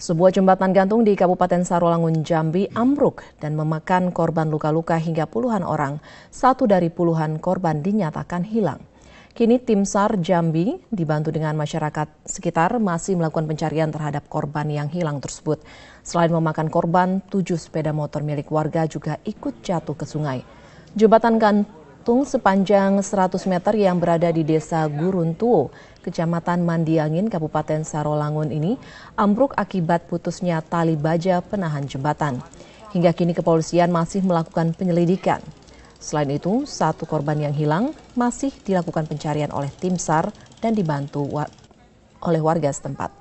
Sebuah jembatan gantung di Kabupaten Sarolangun, Jambi ambruk dan memakan korban luka-luka hingga puluhan orang. Satu dari puluhan korban dinyatakan hilang. Kini tim SAR Jambi dibantu dengan masyarakat sekitar masih melakukan pencarian terhadap korban yang hilang tersebut. Selain memakan korban, tujuh sepeda motor milik warga juga ikut jatuh ke sungai. Jembatan gantung patung sepanjang 100 meter yang berada di desa Guruntuo, kecamatan Mandiangin, Kabupaten Sarolangun ini ambruk akibat putusnya tali baja penahan jembatan. Hingga kini kepolisian masih melakukan penyelidikan. Selain itu, satu korban yang hilang masih dilakukan pencarian oleh tim SAR dan dibantu wa oleh warga setempat.